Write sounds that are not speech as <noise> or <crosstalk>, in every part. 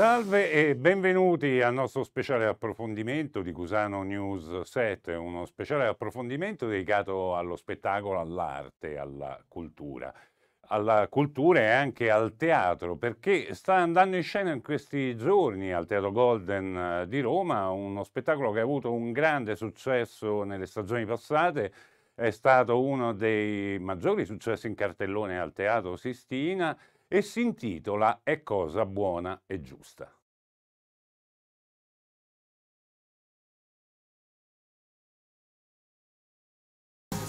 Salve e benvenuti al nostro speciale approfondimento di Cusano News 7, uno speciale approfondimento dedicato allo spettacolo, all'arte, alla cultura alla cultura e anche al teatro, perché sta andando in scena in questi giorni al Teatro Golden eh, di Roma uno spettacolo che ha avuto un grande successo nelle stagioni passate, è stato uno dei maggiori successi in cartellone al Teatro Sistina e si intitola È cosa buona e giusta.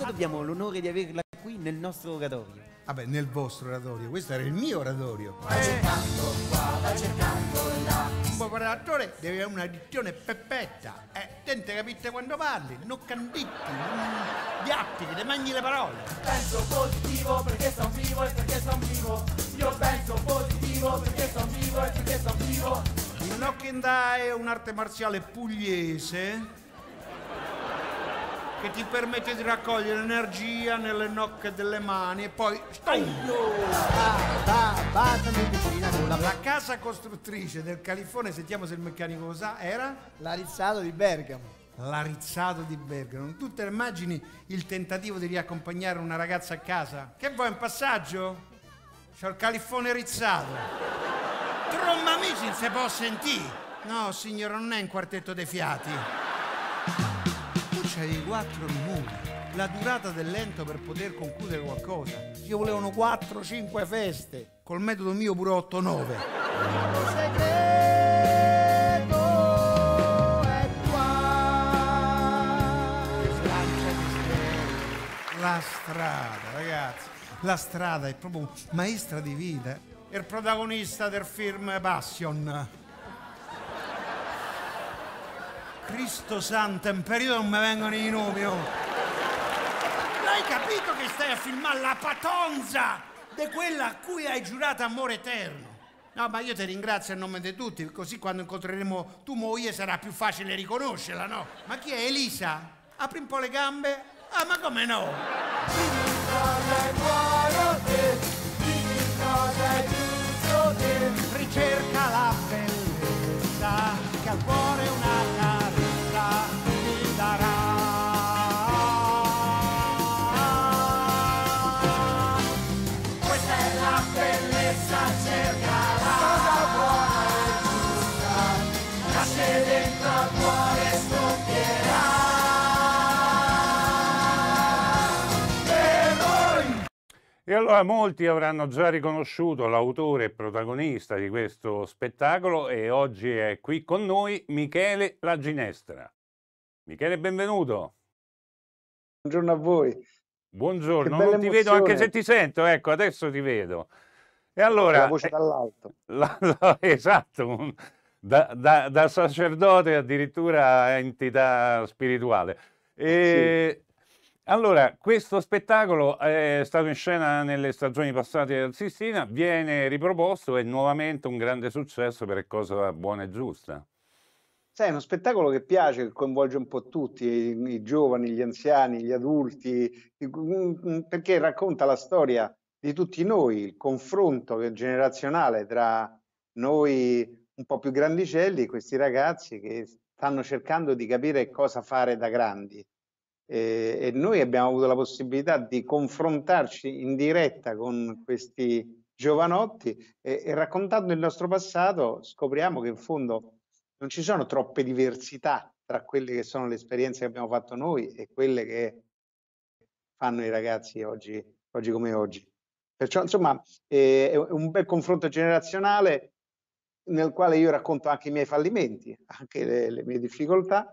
Abbiamo l'onore di averla qui nel nostro oratorio. Vabbè, nel vostro oratorio, questo era il mio oratorio. Va cercando qua, va cercando là. Un oratore deve avere una dizione perfetta. Eh, tente capite quando parli, non canticchi, non Diattili, le mangi le parole. Penso positivo perché sono vivo e perché sono vivo. Io penso positivo perché sono vivo e perché sono vivo. Il knock die è un'arte marziale pugliese che ti permette di raccogliere energia nelle nocche delle mani e poi La casa costruttrice del Califone, sentiamo se il meccanico lo sa, era? L'arizzato di Bergamo l'arizzato di Bergamo. Tutte le immagini il tentativo di riaccompagnare una ragazza a casa? Che vuoi, un passaggio? C'ho il califfone rizzato. Tromma amici, non si può sentire. No, signora, non è un quartetto dei fiati. Tu c'hai quattro minuti la durata del lento per poter concludere qualcosa. Ci volevano 4-5 feste. Col metodo mio pure 8-9. La strada, ragazzi, la strada è proprio maestra di vita. È il protagonista del film Passion. Cristo santo, in periodo non mi vengono i nomi. Oh. L'hai capito che stai a filmare la patonza di quella a cui hai giurato amore eterno? No, ma io ti ringrazio a nome di tutti, così quando incontreremo tu moglie sarà più facile riconoscerla, no? Ma chi è Elisa? Apri un po' le gambe, Ah, más o menos. E allora molti avranno già riconosciuto l'autore e protagonista di questo spettacolo e oggi è qui con noi Michele La Ginestra. Michele, benvenuto. Buongiorno a voi. Buongiorno, non ti emozione. vedo anche se ti sento, ecco, adesso ti vedo. E allora... La voce eh, dall'alto. <laughs> La, la, esatto, da, da, da, sacerdote addirittura a entità spirituale. E, sì allora, questo spettacolo è stato in scena nelle stagioni passate al Sistina, viene riproposto e nuovamente un grande successo per cosa buona e giusta. Sai, è uno spettacolo che piace, che coinvolge un po' tutti, i, i giovani, gli anziani, gli adulti, perché racconta la storia di tutti noi, il confronto generazionale tra noi un po' più grandicelli, questi ragazzi che stanno cercando di capire cosa fare da grandi eh, e noi abbiamo avuto la possibilità di confrontarci in diretta con questi giovanotti e, e raccontando il nostro passato scopriamo che in fondo non ci sono troppe diversità tra quelle che sono le esperienze che abbiamo fatto noi e quelle che fanno i ragazzi oggi, oggi come oggi. Perciò insomma eh, è un bel confronto generazionale nel quale io racconto anche i miei fallimenti, anche le, le mie difficoltà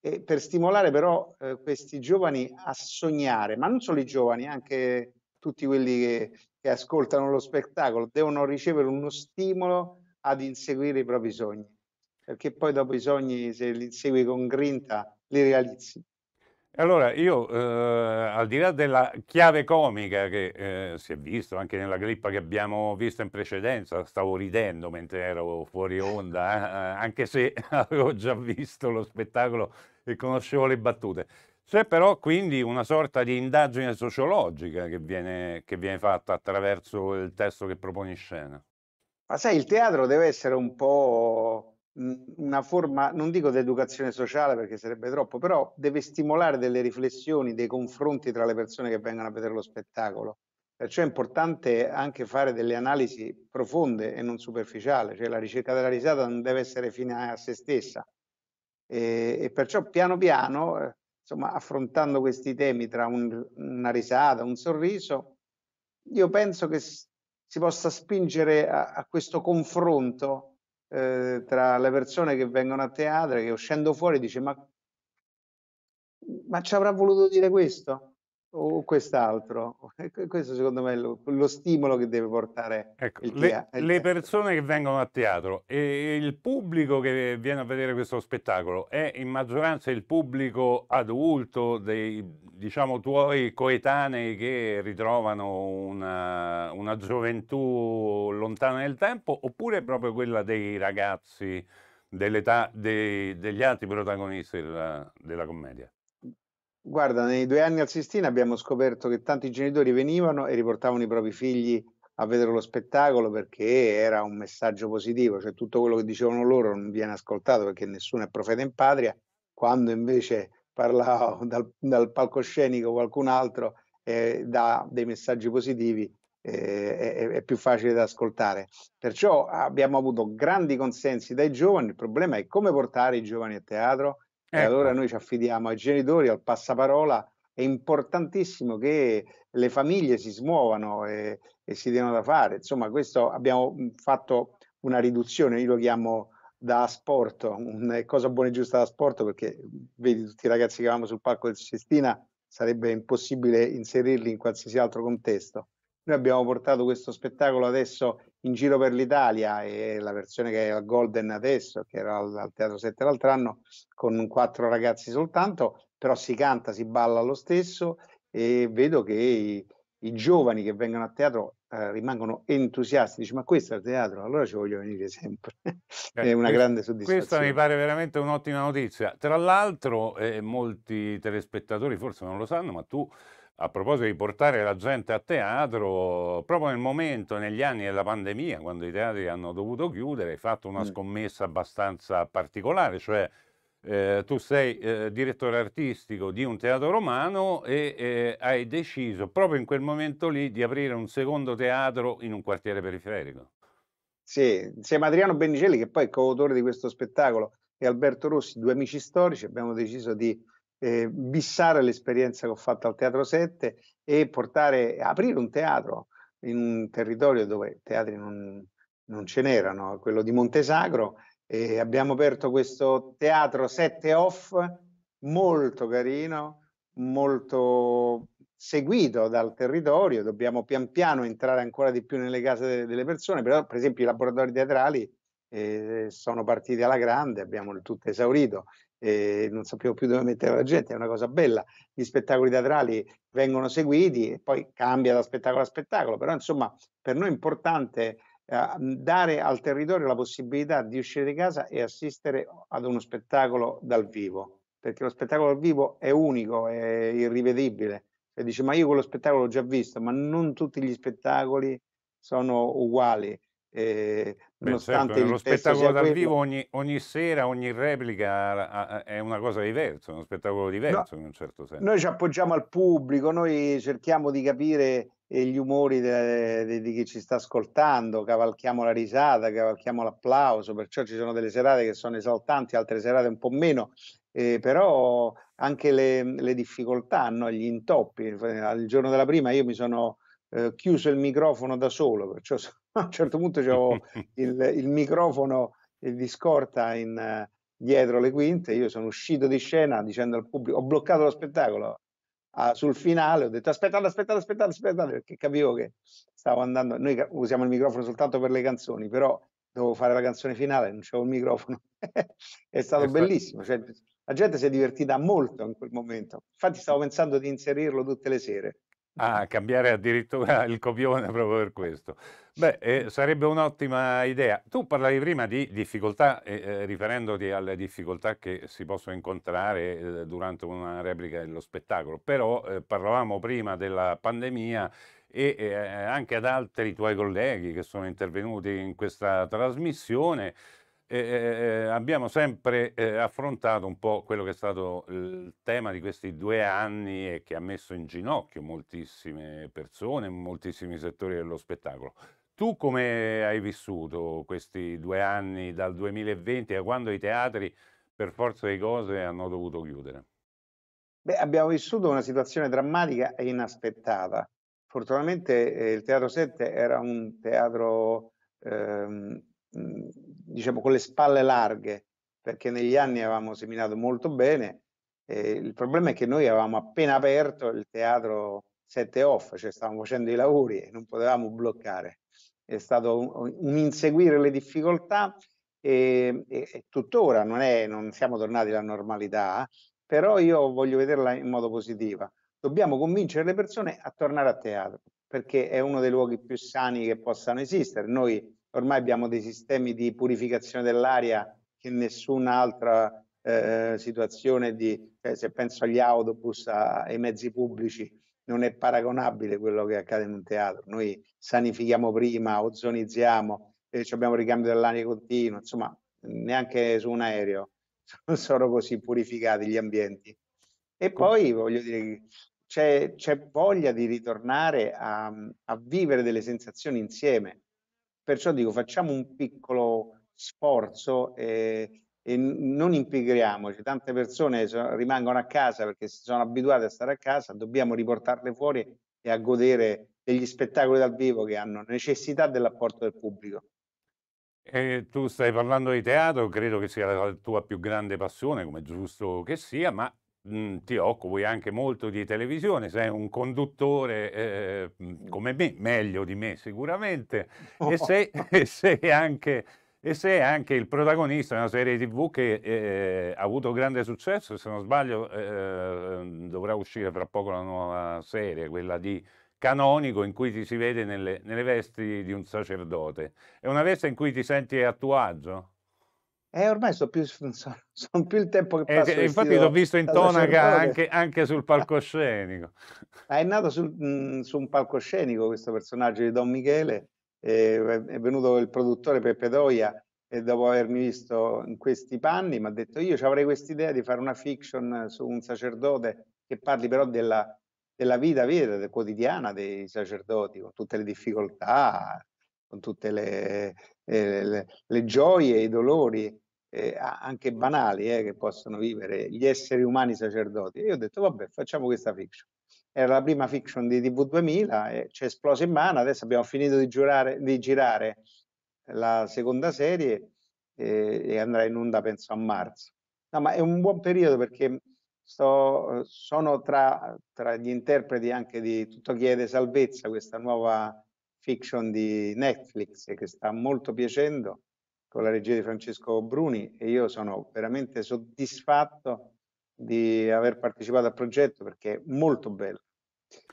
e per stimolare però eh, questi giovani a sognare, ma non solo i giovani, anche tutti quelli che, che ascoltano lo spettacolo, devono ricevere uno stimolo ad inseguire i propri sogni, perché poi dopo i sogni, se li insegui con grinta, li realizzi. Allora, io eh, al di là della chiave comica che eh, si è visto anche nella clip che abbiamo visto in precedenza, stavo ridendo mentre ero fuori onda, eh, eh anche se <laughs> avevo già visto lo spettacolo e conoscevo le battute. C'è però quindi una sorta di indagine sociologica che viene, che viene fatta attraverso il testo che proponi scena. Ma sai, il teatro deve essere un po' una forma, non dico di educazione sociale perché sarebbe troppo, però deve stimolare delle riflessioni, dei confronti tra le persone che vengono a vedere lo spettacolo. Perciò è importante anche fare delle analisi profonde e non superficiali, cioè la ricerca della risata non deve essere fine a se stessa. E, e perciò piano piano, eh, insomma, affrontando questi temi tra un, una risata, un sorriso, io penso che si possa spingere a, a questo confronto eh, tra le persone che vengono a teatro che uscendo fuori dice ma, ma ci avrà voluto dire questo? o quest'altro. <laughs> Questo secondo me è lo, lo stimolo che deve portare ecco, le, le, persone che vengono a teatro e il pubblico che viene a vedere questo spettacolo è in maggioranza il pubblico adulto dei diciamo tuoi coetanei che ritrovano una, una gioventù lontana nel tempo oppure proprio quella dei ragazzi dell'età degli altri protagonisti della, della commedia? Guarda, nei due anni al Sistina abbiamo scoperto che tanti genitori venivano e riportavano i propri figli a vedere lo spettacolo perché era un messaggio positivo, cioè tutto quello che dicevano loro non viene ascoltato perché nessuno è profeta in patria, quando invece parlava <laughs> dal, dal palcoscenico qualcun altro eh, dà dei messaggi positivi eh, è, è, più facile da ascoltare. Perciò abbiamo avuto grandi consensi dai giovani, il problema è come portare i giovani a teatro, Ecco. E allora noi ci affidiamo ai genitori, al passaparola. È importantissimo che le famiglie si smuovano e, e si diano da fare. Insomma, questo abbiamo fatto una riduzione, io lo chiamo da asporto, una cosa buona e giusta da asporto, perché vedi tutti i ragazzi che avevamo sul palco del Cestina, sarebbe impossibile inserirli in qualsiasi altro contesto. Noi abbiamo portato questo spettacolo adesso in giro per l'Italia e la versione che è al Golden adesso, che era al, al Teatro 7 l'altro anno, con quattro ragazzi soltanto, però si canta, si balla lo stesso e vedo che i, i giovani che vengono a teatro eh, rimangono entusiasti, dici ma questo è il teatro, allora ci voglio venire sempre. Eh, <laughs> è una grande soddisfazione. Questa mi pare veramente un'ottima notizia. Tra l'altro eh, molti telespettatori forse non lo sanno, ma tu a proposito di portare la gente a teatro, proprio nel momento, negli anni della pandemia, quando i teatri hanno dovuto chiudere, hai fatto una mm. scommessa abbastanza particolare, cioè eh, tu sei eh, direttore artistico di un teatro romano e eh, hai deciso proprio in quel momento lì di aprire un secondo teatro in un quartiere periferico. Sì, insieme ad Adriano Benicelli, che poi è coautore di questo spettacolo, e Alberto Rossi, due amici storici, abbiamo deciso di eh, bissare l'esperienza che ho fatto al Teatro 7 e portare, aprire un teatro in un territorio dove teatri non, non ce n'erano, quello di Montesagro, e abbiamo aperto questo teatro 7 off molto carino, molto seguito dal territorio, dobbiamo pian piano entrare ancora di più nelle case delle persone, però per esempio i laboratori teatrali eh, sono partiti alla grande, abbiamo il tutto esaurito eh, non sapevo più dove mettere la gente, è una cosa bella. Gli spettacoli teatrali vengono seguiti e poi cambia da spettacolo a spettacolo, però insomma per noi è importante eh, dare al territorio la possibilità di uscire di casa e assistere ad uno spettacolo dal vivo, perché lo spettacolo dal vivo è unico, è irrivedibile. Cioè, dice ma io quello spettacolo l'ho già visto, ma non tutti gli spettacoli sono uguali eh, Beh, certo, lo spettacolo dal vivo ogni, ogni, sera, ogni replica è una cosa diversa, è uno spettacolo diverso no, in un certo senso. Noi ci appoggiamo al pubblico, noi cerchiamo di capire eh, gli umori di chi ci sta ascoltando, cavalchiamo la risata, cavalchiamo l'applauso, perciò ci sono delle serate che sono esaltanti, altre serate un po' meno, eh, però anche le, le difficoltà, no? gli intoppi. Il giorno della prima io mi sono eh, chiuso il microfono da solo, perciò sono a un certo punto avevo il, il, microfono eh, di scorta in, eh, dietro le quinte, io sono uscito di scena dicendo al pubblico, ho bloccato lo spettacolo a, ah, sul finale, ho detto aspettate, aspettate, aspettate, aspettate, perché capivo che stavo andando, noi usiamo il microfono soltanto per le canzoni, però dovevo fare la canzone finale, non c'avevo il microfono, <laughs> è stato Infatti. bellissimo, cioè, la gente si è divertita molto in quel momento, infatti stavo pensando di inserirlo tutte le sere Ah, cambiare addirittura il copione <laughs> proprio per questo. Beh, eh, sarebbe un'ottima idea. Tu parlavi prima di difficoltà, eh, riferendoti alle difficoltà che si possono incontrare eh, durante una replica dello spettacolo, però eh, parlavamo prima della pandemia e eh, anche ad altri tuoi colleghi che sono intervenuti in questa trasmissione eh, abbiamo sempre eh, affrontato un po' quello che è stato il tema di questi due anni e che ha messo in ginocchio moltissime persone, moltissimi settori dello spettacolo. Tu come hai vissuto questi due anni dal 2020 a quando i teatri per forza di cose hanno dovuto chiudere? Beh, abbiamo vissuto una situazione drammatica e inaspettata. Fortunatamente eh, il Teatro 7 era un teatro ehm, diciamo, con le spalle larghe, perché negli anni avevamo seminato molto bene. Eh, il problema è che noi avevamo appena aperto il teatro 7 off, cioè stavamo facendo i lavori e non potevamo bloccare. È stato un, un inseguire le difficoltà e, e, e tuttora non, è, non siamo tornati alla normalità, però io voglio vederla in modo positivo. Dobbiamo convincere le persone a tornare a teatro perché è uno dei luoghi più sani che possano esistere. Noi ormai abbiamo dei sistemi di purificazione dell'aria che nessun'altra eh, situazione di, eh, se penso agli autobus, a, ai mezzi pubblici, non è paragonabile a quello che accade in un teatro. Noi sanifichiamo prima, ozonizziamo, eh, abbiamo ricambio dell'aria continuo, insomma, neanche su un aereo <laughs> sono così purificati gli ambienti. E poi voglio dire c'è, c'è voglia di ritornare a, a vivere delle sensazioni insieme Perciò dico facciamo un piccolo sforzo e, e non impigriamoci. Tante persone rimangono a casa perché si sono abituate a stare a casa, dobbiamo riportarle fuori e a godere degli spettacoli dal vivo che hanno necessità dell'apporto del pubblico. E tu stai parlando di teatro, credo che sia la tua più grande passione, come giusto che sia, ma mh, ti occupi anche molto di televisione, sei un conduttore eh, come me, meglio di me sicuramente, e, oh. sei, <laughs> e, sei anche, e, sei, anche, il protagonista di una serie tv che eh, ha avuto grande successo, se non sbaglio eh, dovrà uscire fra poco la nuova serie, quella di canonico in cui ti si vede nelle, nelle, vesti di un sacerdote. È una veste in cui ti senti a tuo agio? eh, ormai so più, sono, <laughs> sono più, il tempo che passa. Eh, infatti l'ho visto in tonaca anche, anche, sul <laughs> palcoscenico. È nato sul, mh, mhmm, su un palcoscenico questo personaggio di Don Michele, eh, è venuto il produttore Peppe Doia e dopo avermi visto in questi panni mi ha detto io avrei quest'idea di fare una fiction su un sacerdote che parli però della, della vita vera, quotidiana dei sacerdoti, con tutte le difficoltà, con tutte le, eh, le, le gioie e i dolori eh, anche banali eh, che possono vivere gli esseri umani sacerdoti. E io ho detto, vabbè, facciamo questa fiction. Era la prima fiction di TV2000, eh, ci è esplosa in mano, adesso abbiamo finito di, giurare, di girare la seconda serie eh, e andrà in onda penso a marzo. No, ma è un buon periodo perché sto, sono tra, tra gli interpreti anche di Tutto chiede salvezza, questa nuova fiction di Netflix che sta molto piacendo con la regia di Francesco Bruni e io sono veramente soddisfatto di aver partecipato al progetto perché è molto bello.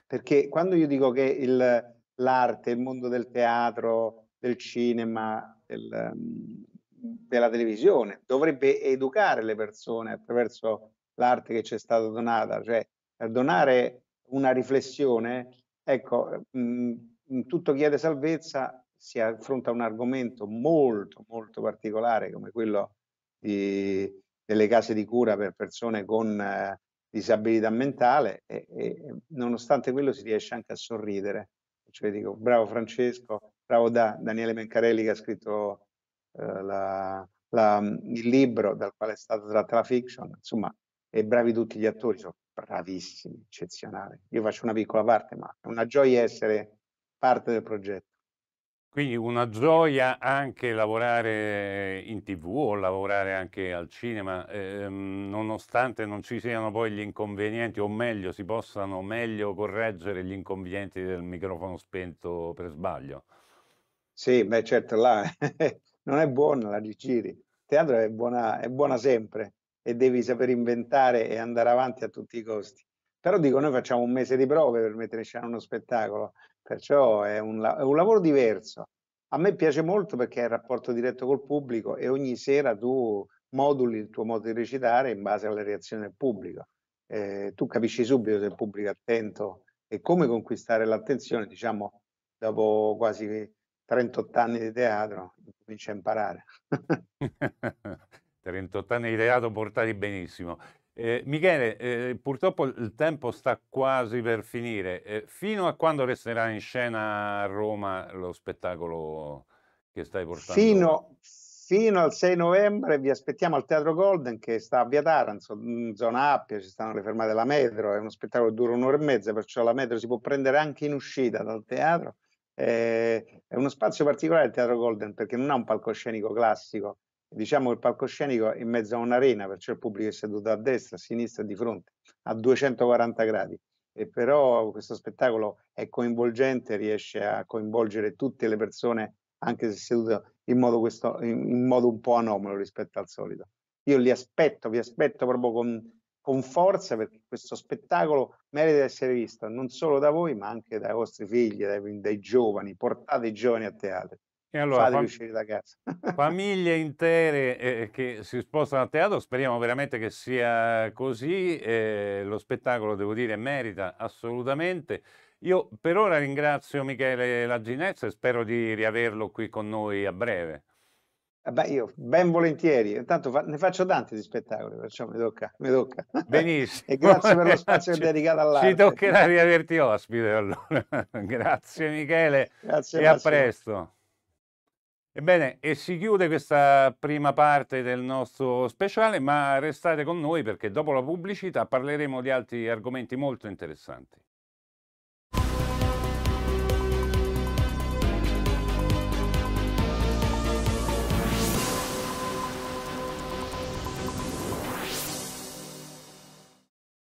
Perché quando io dico che il, l'arte, il mondo del teatro, del cinema, del, della televisione dovrebbe educare le persone attraverso l'arte che ci è stata donata, cioè per donare una riflessione, ecco, mh, in mm, tutto chiede salvezza si affronta un argomento molto molto particolare come quello di, delle case di cura per persone con eh, disabilità mentale e, e, nonostante quello si riesce anche a sorridere. Cioè dico bravo Francesco, bravo da Daniele Mencarelli che ha scritto eh, la, la, mm, il libro dal quale è stata tratta la fiction, insomma, e bravi tutti gli attori, sono bravissimi, eccezionali. Io faccio una piccola parte, ma è una gioia essere parte del progetto. Quindi una gioia anche lavorare in tv o lavorare anche al cinema, ehm, nonostante non ci siano poi gli inconvenienti, o meglio, si possano meglio correggere gli inconvenienti del microfono spento per sbaglio. Sì, beh certo, là <laughs> non è buona la rigiri. Il teatro è buona, è buona sempre e devi saper inventare e andare avanti a tutti i costi. Però dico, noi facciamo un mese di prove per mettere in scena uno spettacolo Perciò è un, è un lavoro diverso. A me piace molto perché è il rapporto diretto col pubblico e ogni sera tu moduli il tuo modo di recitare in base alla reazione del pubblico. Eh, tu capisci subito se il certo. pubblico è attento e come conquistare l'attenzione, diciamo, dopo quasi 38 anni di teatro, comincia a imparare. 38 <laughs> anni di teatro portati benissimo. Eh, Michele, eh, purtroppo il tempo sta quasi per finire. Eh, fino a quando resterà in scena a Roma lo spettacolo che stai portando? Fino, fino al 6 novembre vi aspettiamo al Teatro Golden che sta a Via Taranzo, in mm, zona Appia, ci stanno le fermate della metro, è uno spettacolo che dura un'ora e mezza, perciò la metro si può prendere anche in uscita dal teatro. Eh, è uno spazio particolare il Teatro Golden perché non ha un palcoscenico classico, diciamo che il palcoscenico è in mezzo a un'arena, perciò il pubblico è seduto a destra, a sinistra e di fronte, a 240 gradi. E però questo spettacolo è coinvolgente, riesce a coinvolgere tutte le persone, anche se sedute in modo, questo, in modo un po' anomalo rispetto al solito. Io li aspetto, vi aspetto proprio con, con forza perché questo spettacolo merita di essere visto non solo da voi, ma anche dai vostri figli, dai, dai giovani. Portate i giovani a teatro. E allora, fate uscire da casa. <laughs> famiglie intere eh, eh, che si spostano a teatro, speriamo veramente che sia così. Eh, lo spettacolo, devo dire, merita assolutamente. Io per ora ringrazio Michele Laginezza e spero di riaverlo qui con noi a breve. Eh beh, io ben volentieri, intanto fa, ne faccio tanti di spettacoli, perciò mi tocca. Mi tocca. Benissimo. <laughs> e grazie per lo spazio <laughs> ci, dedicato all'arte. Ci toccherà riaverti ospite allora. grazie Michele grazie, e Massimo. a presto. Ebbene, e si chiude questa prima parte del nostro speciale, ma restate con noi perché dopo la pubblicità parleremo di altri argomenti molto interessanti.